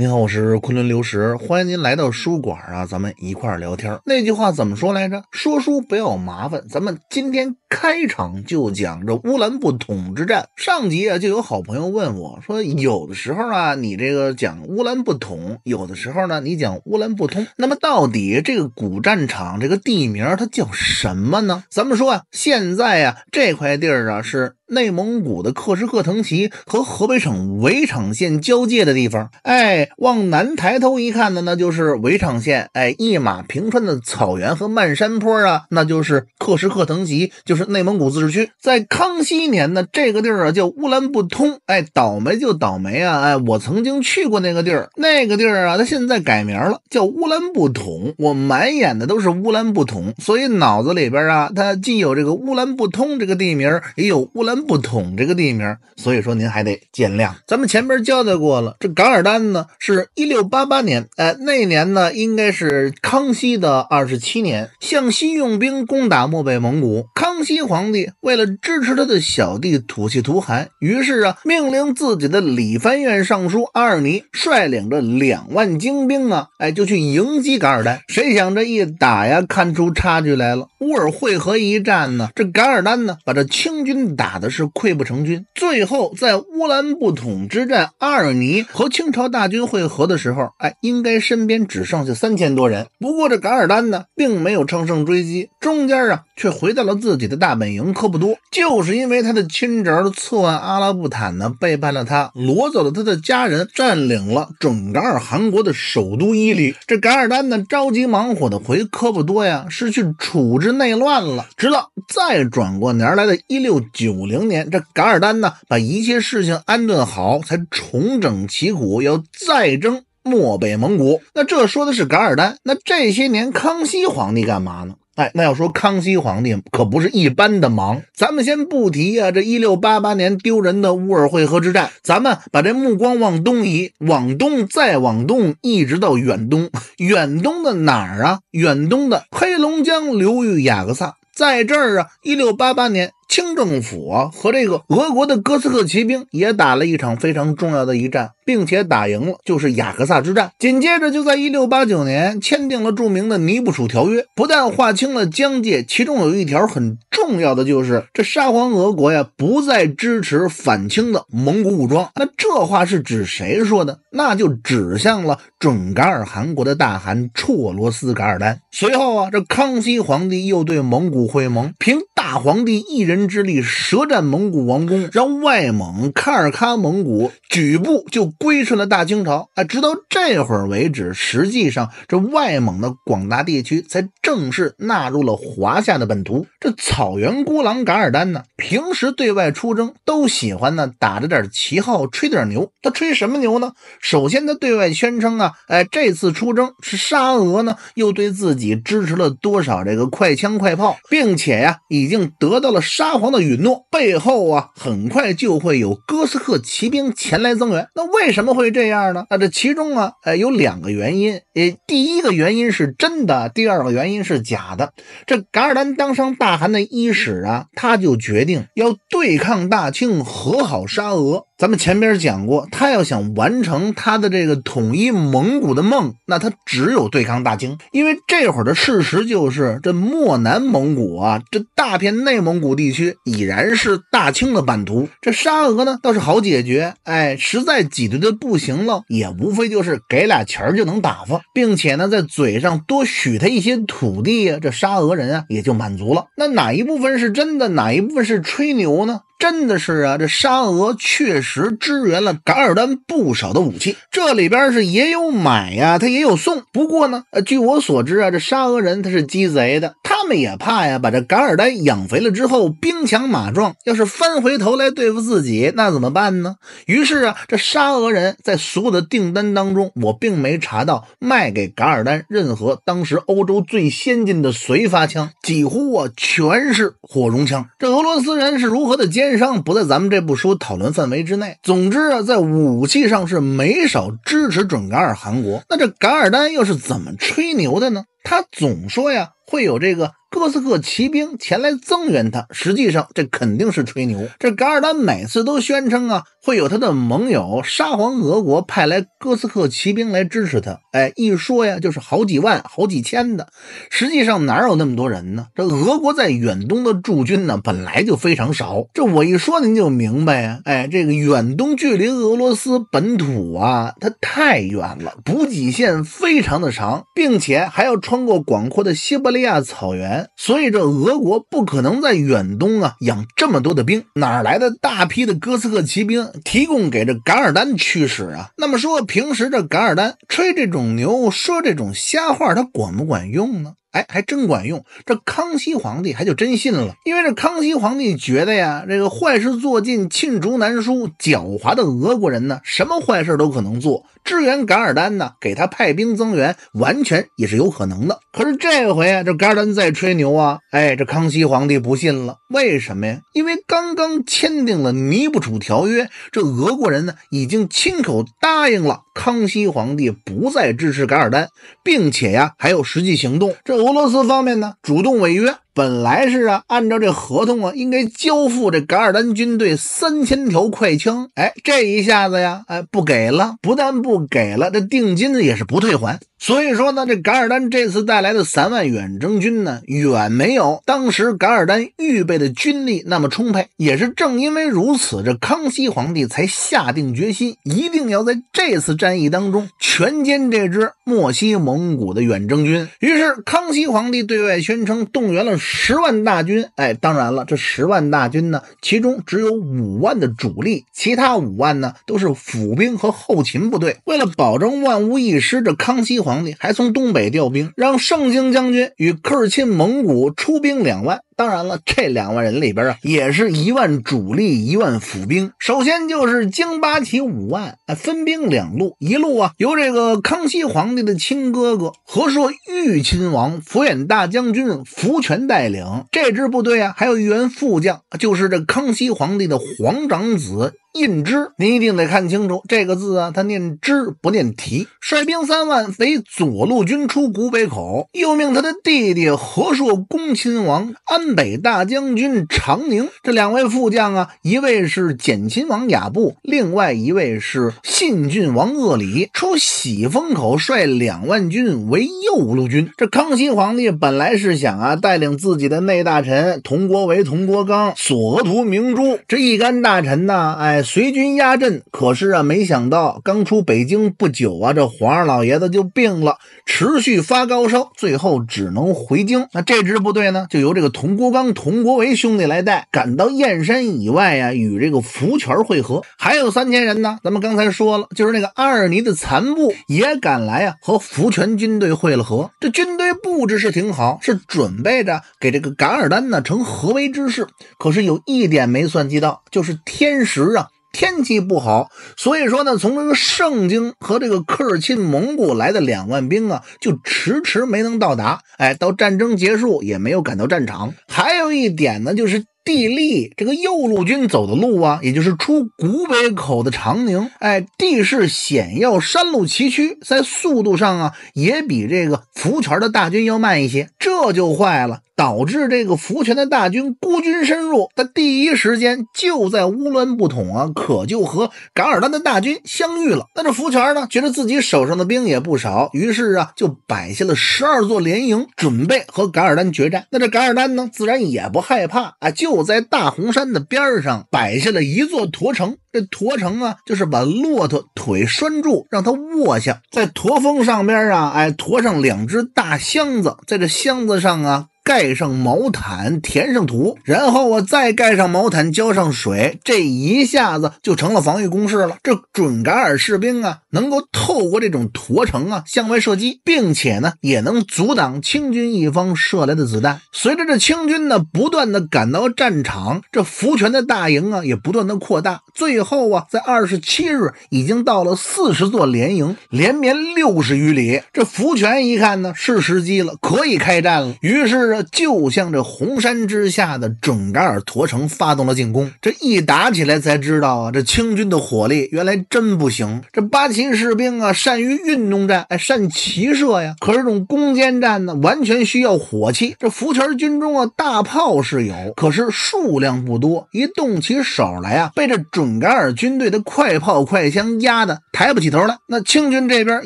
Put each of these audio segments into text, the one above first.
您好，我是昆仑流石，欢迎您来到书馆啊，咱们一块儿聊天。那句话怎么说来着？说书不要麻烦。咱们今天开场就讲这乌兰布统之战上集啊，就有好朋友问我说，有的时候啊，你这个讲乌兰布统，有的时候呢，你讲乌兰布通。那么到底这个古战场这个地名它叫什么呢？咱们说啊，现在啊这块地儿啊是。内蒙古的克什克腾旗和河北省围场县交界的地方，哎，往南抬头一看的那，就是围场县，哎，一马平川的草原和漫山坡啊，那就是克什克腾旗，就是内蒙古自治区。在康熙年呢，这个地儿啊叫乌兰布通，哎，倒霉就倒霉啊，哎，我曾经去过那个地儿，那个地儿啊，它现在改名了，叫乌兰布统，我满眼的都是乌兰布统，所以脑子里边啊，它既有这个乌兰布通这个地名，也有乌兰。不统这个地名，所以说您还得见谅。咱们前边交代过了，这噶尔丹呢是一六八八年，哎，那年呢应该是康熙的二十七年，向西用兵攻打漠北蒙古。康熙皇帝为了支持他的小弟土气图汗，于是啊，命令自己的礼藩院尚书阿尔尼率领着两万精兵啊，哎，就去迎击噶尔丹。谁想这一打呀，看出差距来了。乌尔会合一战呢，这噶尔丹呢，把这清军打的是溃不成军。最后在乌兰布统之战，阿尔尼和清朝大军会合的时候，哎，应该身边只剩下三千多人。不过这噶尔丹呢，并没有乘胜追击，中间啊，却回到了自己。的大本营科布多，就是因为他的亲侄儿策妄阿拉布坦呢背叛了他，掳走了他的家人，占领了准噶尔汗国的首都伊犁。这噶尔丹呢着急忙火的回科布多呀，是去处置内乱了。直到再转过年来的一六九零年，这噶尔丹呢把一切事情安顿好，才重整旗鼓，要再征漠北蒙古。那这说的是噶尔丹，那这些年康熙皇帝干嘛呢？哎，那要说康熙皇帝可不是一般的忙。咱们先不提啊，这一六八八年丢人的乌尔会河之战。咱们把这目光往东移，往东再往东，一直到远东。远东的哪儿啊？远东的黑龙江流域雅克萨，在这儿啊，一六八八年。清政府和这个俄国的哥斯克骑兵也打了一场非常重要的一战，并且打赢了，就是雅克萨之战。紧接着就在一六八九年签订了著名的《尼布楚条约》，不但划清了疆界，其中有一条很重要的就是这沙皇俄国呀不再支持反清的蒙古武装。那这话是指谁说的？那就指向了准噶尔汗国的大汗绰罗斯噶尔丹。随后啊，这康熙皇帝又对蒙古会盟，凭大皇帝一人。之力舌战蒙古王宫，让外蒙喀尔喀蒙古举步就归顺了大清朝。啊，直到这会儿为止，实际上这外蒙的广大地区才正式纳入了华夏的本土。这草原孤狼噶尔丹呢，平时对外出征都喜欢呢打着点旗号吹点牛。他吹什么牛呢？首先他对外宣称啊，哎，这次出征是沙俄呢又对自己支持了多少这个快枪快炮，并且呀已经得到了沙。沙皇的允诺背后啊，很快就会有哥斯克骑兵前来增援。那为什么会这样呢？那这其中啊，呃，有两个原因。呃，第一个原因是真的，第二个原因是假的。这噶尔丹当上大汗的伊始啊，他就决定要对抗大清，和好沙俄。咱们前边讲过，他要想完成他的这个统一蒙古的梦，那他只有对抗大清，因为这会儿的事实就是，这漠南蒙古啊，这大片内蒙古地区已然是大清的版图。这沙俄呢倒是好解决，哎，实在挤兑的不行了，也无非就是给俩钱儿就能打发，并且呢在嘴上多许他一些土地呀，这沙俄人啊也就满足了。那哪一部分是真的，哪一部分是吹牛呢？真的是啊，这沙俄确实支援了噶尔丹不少的武器，这里边是也有买呀，他也有送。不过呢，据我所知啊，这沙俄人他是鸡贼的，他。也怕呀，把这噶尔丹养肥了之后，兵强马壮，要是翻回头来对付自己，那怎么办呢？于是啊，这沙俄人在所有的订单当中，我并没查到卖给噶尔丹任何当时欧洲最先进的随发枪，几乎啊全是火绒枪。这俄罗斯人是如何的奸商，不在咱们这部书讨论范围之内。总之啊，在武器上是没少支持准噶尔汗国。那这噶尔丹又是怎么吹牛的呢？他总说呀，会有这个。哥斯克骑兵前来增援他，实际上这肯定是吹牛。这噶尔丹每次都宣称啊，会有他的盟友沙皇俄国派来哥斯克骑兵来支持他。哎，一说呀，就是好几万、好几千的，实际上哪有那么多人呢？这俄国在远东的驻军呢，本来就非常少。这我一说您就明白呀。哎，这个远东距离俄罗斯本土啊，它太远了，补给线非常的长，并且还要穿过广阔的西伯利亚草原。所以这俄国不可能在远东啊养这么多的兵，哪来的大批的哥斯克骑兵提供给这噶尔丹驱使啊？那么说平时这噶尔丹吹这种牛，说这种瞎话，他管不管用呢？哎，还真管用！这康熙皇帝还就真信了，因为这康熙皇帝觉得呀，这个坏事做尽，罄竹难书，狡猾的俄国人呢，什么坏事都可能做，支援噶尔丹呢，给他派兵增援，完全也是有可能的。可是这回啊，这噶尔丹在吹牛啊，哎，这康熙皇帝不信了，为什么呀？因为刚刚签订了尼布楚条约，这俄国人呢，已经亲口答应了。康熙皇帝不再支持噶尔丹，并且呀还有实际行动。这俄罗斯方面呢，主动违约。本来是啊，按照这合同啊，应该交付这噶尔丹军队三千条快枪。哎，这一下子呀，哎，不给了，不但不给了，这定金呢也是不退还。所以说呢，这噶尔丹这次带来的三万远征军呢，远没有当时噶尔丹预备的军力那么充沛。也是正因为如此，这康熙皇帝才下定决心，一定要在这次战役当中全歼这支漠西蒙古的远征军。于是，康熙皇帝对外宣称动员了。十万大军，哎，当然了，这十万大军呢，其中只有五万的主力，其他五万呢都是府兵和后勤部队。为了保证万无一失，这康熙皇帝还从东北调兵，让盛京将军与科尔沁蒙古出兵两万。当然了，这两万人里边啊，也是一万主力，一万府兵。首先就是京八旗五万，分兵两路，一路啊由这个康熙皇帝的亲哥哥和硕豫亲王福远大将军福全带领这支部队啊，还有一员副将，就是这康熙皇帝的皇长子。印支，您一定得看清楚这个字啊，它念支不念提。率兵三万为左路军出古北口，又命他的弟弟和硕恭亲王安北大将军长宁这两位副将啊，一位是简亲王雅布，另外一位是信郡王鄂礼，出喜峰口率两万军为右路军。这康熙皇帝本来是想啊，带领自己的内大臣佟国维、佟国刚、索额图、明珠这一干大臣呢，哎。随军压阵，可是啊，没想到刚出北京不久啊，这皇上老爷子就病了，持续发高烧，最后只能回京。那这支部队呢，就由这个佟国刚、佟国维兄弟来带，赶到燕山以外啊，与这个福全会合。还有三千人呢，咱们刚才说了，就是那个阿尔尼的残部也赶来啊，和福全军队会了合。这军队布置是挺好，是准备着给这个噶尔丹呢成合围之势。可是有一点没算计到，就是天时啊。天气不好，所以说呢，从这个盛京和这个克尔沁蒙古来的两万兵啊，就迟迟没能到达。哎，到战争结束也没有赶到战场。还有一点呢，就是地利，这个右路军走的路啊，也就是出古北口的长宁，哎，地势险要，山路崎岖，在速度上啊，也比这个福泉的大军要慢一些，这就坏了。导致这个福全的大军孤军深入，他第一时间就在乌兰布统啊，可就和噶尔丹的大军相遇了。但这福全呢，觉得自己手上的兵也不少，于是啊，就摆下了十二座连营，准备和噶尔丹决战。那这噶尔丹呢，自然也不害怕啊，就在大红山的边上摆下了一座驼城。这驼城啊，就是把骆驼腿拴住，让它卧下，在驼峰上边啊，哎，驮上两只大箱子，在这箱子上啊。盖上毛毯，填上土，然后我再盖上毛毯，浇上水，这一下子就成了防御工事了。这准噶尔士兵啊，能够透过这种驼城啊向外射击，并且呢，也能阻挡清军一方射来的子弹。随着这清军呢不断的赶到战场，这福全的大营啊也不断的扩大，最后啊，在二十七日已经到了四十座连营，连绵六十余里。这福全一看呢，是时机了，可以开战了，于是啊。就向这红山之下的准噶尔驼城发动了进攻，这一打起来才知道啊，这清军的火力原来真不行。这八旗士兵啊，善于运动战，哎，善骑射呀。可是这种攻坚战呢，完全需要火器。这福泉军中啊，大炮是有，可是数量不多。一动起手来啊，被这准噶尔军队的快炮快枪压的抬不起头来。那清军这边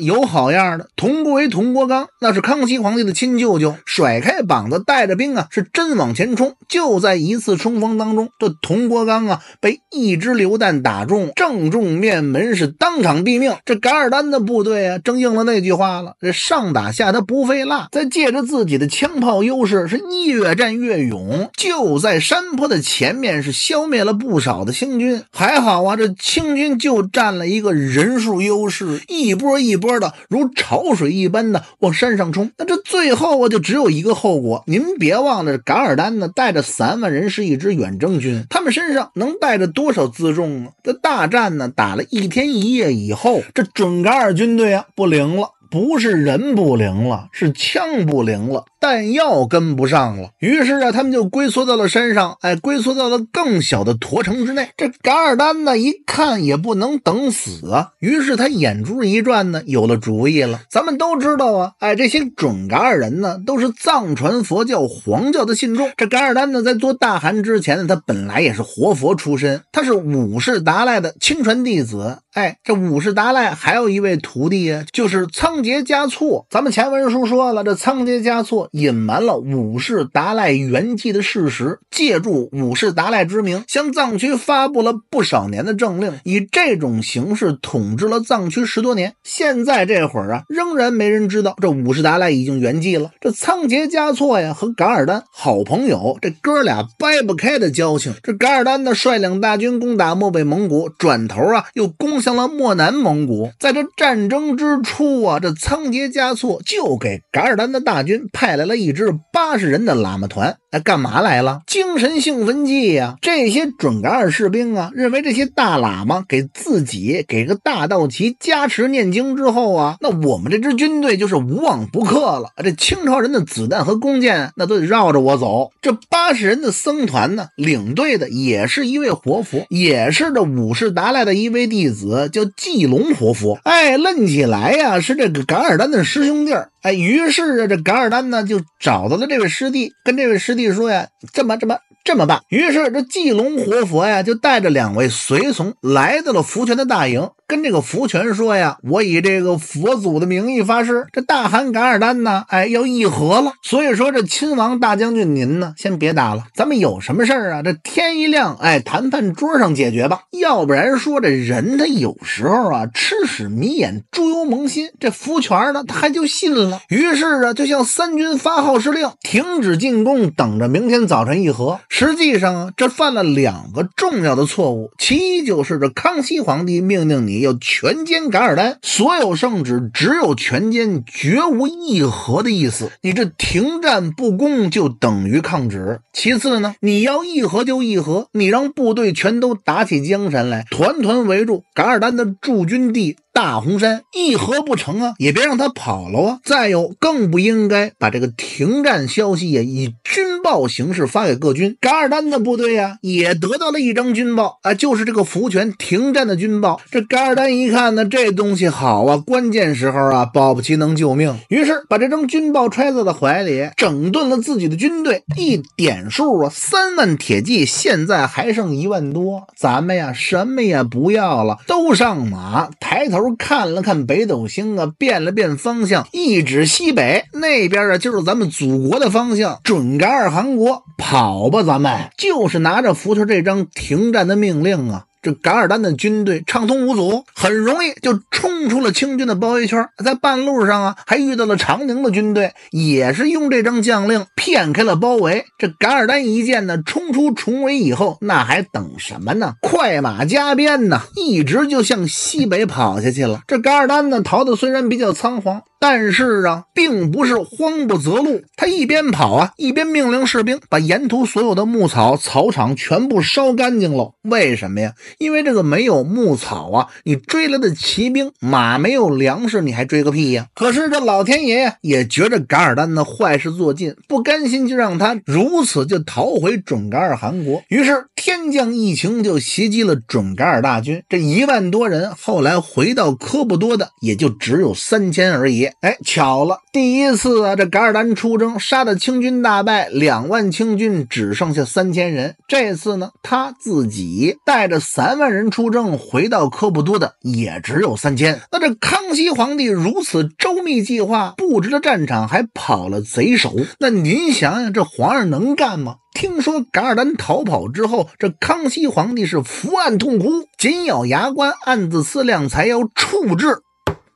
有好样的，同国为铜国纲，那是康熙皇帝的亲舅舅，甩开膀子。带着兵啊，是真往前冲。就在一次冲锋当中，这佟国刚啊被一支榴弹打中，正中面门，是当场毙命。这噶尔丹的部队啊，正应了那句话了：这上打下他不费蜡。再借着自己的枪炮优势，是越战越勇。就在山坡的前面是消灭了不少的清军。还好啊，这清军就占了一个人数优势，一波一波的如潮水一般的往山上冲。那这最后啊，就只有一个后果。您别忘了，噶尔丹呢带着三万人是一支远征军，他们身上能带着多少辎重啊？这大战呢打了一天一夜以后，这准噶尔军队啊不灵了，不是人不灵了，是枪不灵了。弹药跟不上了，于是啊，他们就龟缩到了山上，哎，龟缩到了更小的驼城之内。这噶尔丹呢，一看也不能等死啊，于是他眼珠一转呢，有了主意了。咱们都知道啊，哎，这些准噶尔人呢，都是藏传佛教黄教的信众。这噶尔丹呢，在做大汗之前呢，他本来也是活佛出身，他是五世达赖的亲传弟子。哎，这五世达赖还有一位徒弟呀，就是仓颉嘉措。咱们前文书说了，这仓颉嘉措。隐瞒了五世达赖圆寂的事实，借助五世达赖之名，向藏区发布了不少年的政令，以这种形式统治了藏区十多年。现在这会儿啊，仍然没人知道这五世达赖已经圆寂了。这仓颉嘉措呀和噶尔丹好朋友，这哥俩掰不开的交情。这噶尔丹呢，率领大军攻打漠北蒙古，转头啊又攻向了漠南蒙古。在这战争之初啊，这仓颉嘉措就给噶尔丹的大军派来。了一支八十人的喇嘛团，来干嘛来了？精神兴奋剂呀！这些准噶尔士兵啊，认为这些大喇嘛给自己给个大道旗加持念经之后啊，那我们这支军队就是无往不克了。这清朝人的子弹和弓箭，那都得绕着我走。这八十人的僧团呢，领队的也是一位活佛，也是这五世达赖的一位弟子，叫季龙活佛。哎，论起来呀，是这个噶尔丹的师兄弟儿。哎，于是啊，这噶尔丹呢。就找到了这位师弟，跟这位师弟说呀：“这么这么。”这么办？于是这济龙活佛呀，就带着两位随从来到了福泉的大营，跟这个福泉说呀：“我以这个佛祖的名义发誓，这大汗噶尔丹呢，哎，要议和了。所以说这亲王大将军您呢，先别打了，咱们有什么事儿啊？这天一亮，哎，谈判桌上解决吧。要不然说这人他有时候啊，吃屎迷眼，猪油蒙心。这福泉呢，他还就信了。于是啊，就向三军发号施令，停止进攻，等着明天早晨议和。”实际上啊，这犯了两个重要的错误，其一就是这康熙皇帝命令你要全歼噶尔丹，所有圣旨只有全歼，绝无议和的意思。你这停战不攻就等于抗旨。其次呢，你要议和就议和，你让部队全都打起精神来，团团围住噶尔丹的驻军地。大洪山议和不成啊，也别让他跑了啊！再有，更不应该把这个停战消息呀，以军报形式发给各军。噶尔丹的部队呀，也得到了一张军报啊，就是这个福全停战的军报。这噶尔丹一看呢，这东西好啊，关键时候啊，保不齐能救命。于是把这张军报揣在了怀里，整顿了自己的军队。一点数啊，三万铁骑现在还剩一万多，咱们呀，什么也不要了，都上马，抬头。看了看北斗星啊，变了变方向，一指西北，那边啊就是咱们祖国的方向，准噶尔汗国，跑吧，咱们就是拿着福特这张停战的命令啊。这噶尔丹的军队畅通无阻，很容易就冲出了清军的包围圈。在半路上啊，还遇到了长宁的军队，也是用这张将令骗开了包围。这噶尔丹一见呢，冲出重围以后，那还等什么呢？快马加鞭呢，一直就向西北跑下去了。这噶尔丹呢，逃的虽然比较仓皇，但是啊，并不是慌不择路。他一边跑啊，一边命令士兵把沿途所有的牧草、草场全部烧干净了。为什么呀？因为这个没有牧草啊，你追来的骑兵马没有粮食，你还追个屁呀？可是这老天爷也觉着噶尔丹的坏事做尽，不甘心就让他如此就逃回准噶尔汗国。于是天降疫情，就袭击了准噶尔大军。这一万多人后来回到科布多的，也就只有三千而已。哎，巧了。第一次啊，这噶尔丹出征，杀的清军大败，两万清军只剩下三千人。这次呢，他自己带着三万人出征，回到科布多的也只有三千。那这康熙皇帝如此周密计划布置了战场，还跑了贼首，那您想想，这皇上能干吗？听说噶尔丹逃跑之后，这康熙皇帝是伏案痛哭，紧咬牙关，暗自思量，才要处置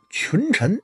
群臣。